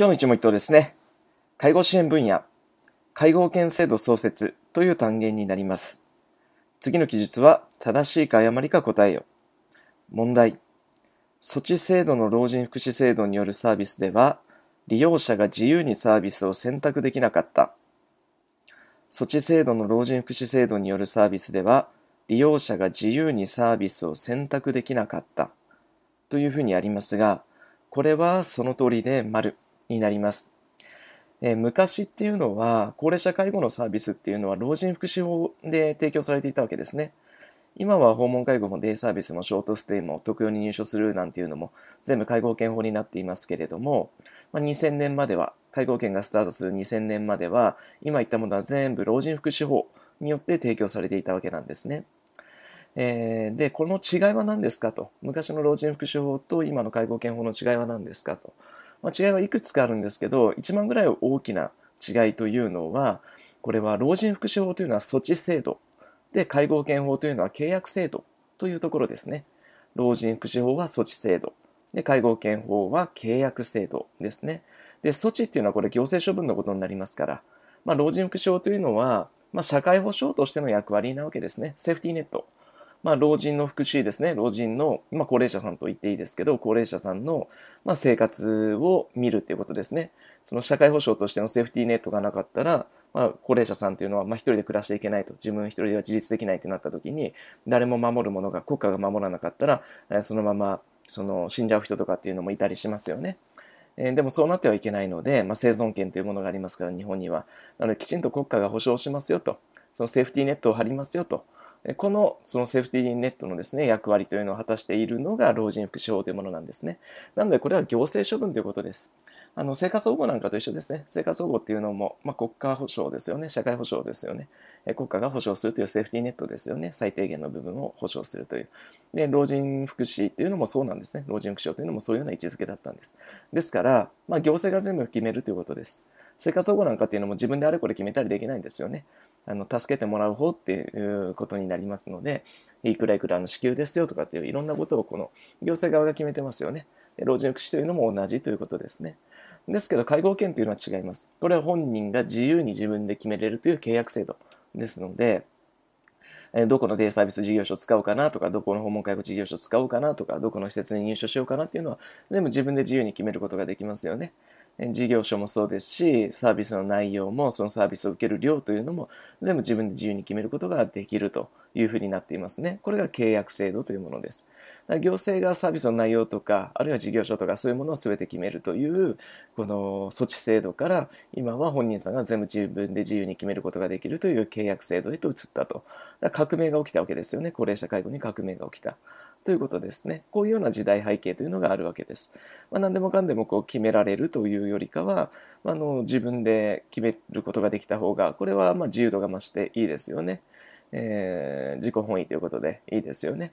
今日の一問一答ですね。介護支援分野、介護保険制度創設という単元になります。次の記述は正しいか誤りか答えよ。問題。措置制度の老人福祉制度によるサービスでは、利用者が自由にサービスを選択できなかった。措置制度の老人福祉制度によるサービスでは、利用者が自由にサービスを選択できなかった。というふうにありますが、これはその通りで丸。になります。え昔っていうのは高齢者介護のサービスっていうのは老人福祉法で提供されていたわけですね。今は訪問介護もデイサービスもショートステイも特養に入所するなんていうのも全部介護保険法になっていますけれども、まあ、2000年までは、介護保険がスタートする2000年までは、今言ったものは全部老人福祉法によって提供されていたわけなんですね。えー、で、この違いは何ですかと。昔の老人福祉法と今の介護保険法の違いは何ですかと。まあ、違いはいくつかあるんですけど、一番ぐらい大きな違いというのは、これは老人福祉法というのは措置制度、で、介護保険法というのは契約制度というところですね。老人福祉法は措置制度、で、介護保険法は契約制度ですね。で、措置っていうのはこれ行政処分のことになりますから、まあ、老人福祉法というのは、まあ、社会保障としての役割なわけですね。セーフティーネット。まあ、老人の福祉ですね、老人の、まあ、高齢者さんと言っていいですけど、高齢者さんの、まあ、生活を見るっていうことですね。その社会保障としてのセーフティーネットがなかったら、まあ、高齢者さんというのは、まあ、一人で暮らしていけないと、自分一人では自立できないってなった時に、誰も守るものが、国家が守らなかったら、そのまま、その、死んじゃう人とかっていうのもいたりしますよね。えでもそうなってはいけないので、まあ、生存権というものがありますから、日本には。なので、きちんと国家が保障しますよと、そのセーフティーネットを張りますよと。このそのセーフティーネットのですね、役割というのを果たしているのが老人福祉法というものなんですね。なので、これは行政処分ということです。あの生活保護なんかと一緒ですね。生活保護っていうのも、まあ、国家保障ですよね。社会保障ですよね。国家が保障するというセーフティーネットですよね。最低限の部分を保障するという。で、老人福祉っていうのもそうなんですね。老人福祉というのもそういうような位置づけだったんです。ですから、まあ、行政が全部決めるということです。生活保護なんかっていうのも自分であれこれ決めたりできないんですよね。あの助けてもらう方っていうことになりますので、いくらいくらの支給ですよとかっていういろんなことをこの行政側が決めてますよね。老人福祉というのも同じということですね。ですけど、介護保険というのは違います。これは本人が自由に自分で決めれるという契約制度ですので、どこのデイサービス事業所を使おうかなとか、どこの訪問介護事業所を使おうかなとか、どこの施設に入所しようかなっていうのは、全部自分で自由に決めることができますよね。事業所もそうですし、サービスの内容も、そのサービスを受ける量というのも、全部自分で自由に決めることができるというふうになっていますね。これが契約制度というものです。行政がサービスの内容とか、あるいは事業所とか、そういうものを全て決めるという、この措置制度から、今は本人さんが全部自分で自由に決めることができるという契約制度へと移ったと。だから革命が起きたわけですよね。高齢者介護に革命が起きた。ということですね。こういうような時代背景というのがあるわけです。まあ、何でもかんでもこう決められるというよりかは、あの自分で決めることができた方が、これはま自由度が増していいですよね。えー、自己本位ということでいいですよね。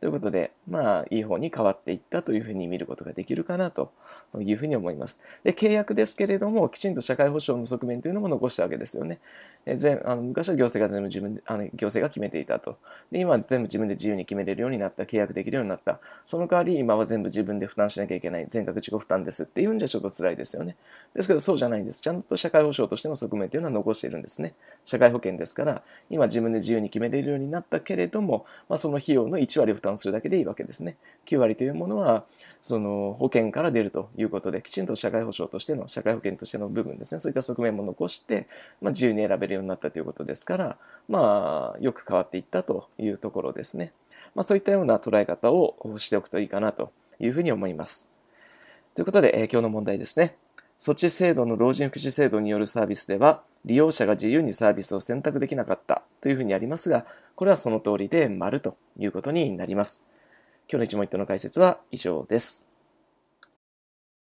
ということで、まあ、いい方に変わっていったというふうに見ることができるかなというふうに思います。で、契約ですけれども、きちんと社会保障の側面というのも残したわけですよね。え全あの昔は行政が全部自分あの、行政が決めていたと。で、今は全部自分で自由に決めれるようになった、契約できるようになった。その代わり、今は全部自分で負担しなきゃいけない、全額自己負担ですっていうんじゃちょっと辛いですよね。ですけど、そうじゃないんです。ちゃんと社会保障としての側面というのは残しているんですね。社会保険ですから、今自分で自由に決めれるようになったけれども、まあ、その費用の1割負担換するだけでいいわけですね。9割というものは、その保険から出るということで、きちんと社会保障としての、社会保険としての部分ですね、そういった側面も残して、まあ、自由に選べるようになったということですから、まあ、よく変わっていったというところですね。まあ、そういったような捉え方をしておくといいかなというふうに思います。ということで、えー、今日の問題ですね。措置制度の老人福祉制度によるサービスでは、利用者が自由にサービスを選択できなかったというふうにありますが、これはその通りで丸ということになります。今日の一問一答の解説は以上です。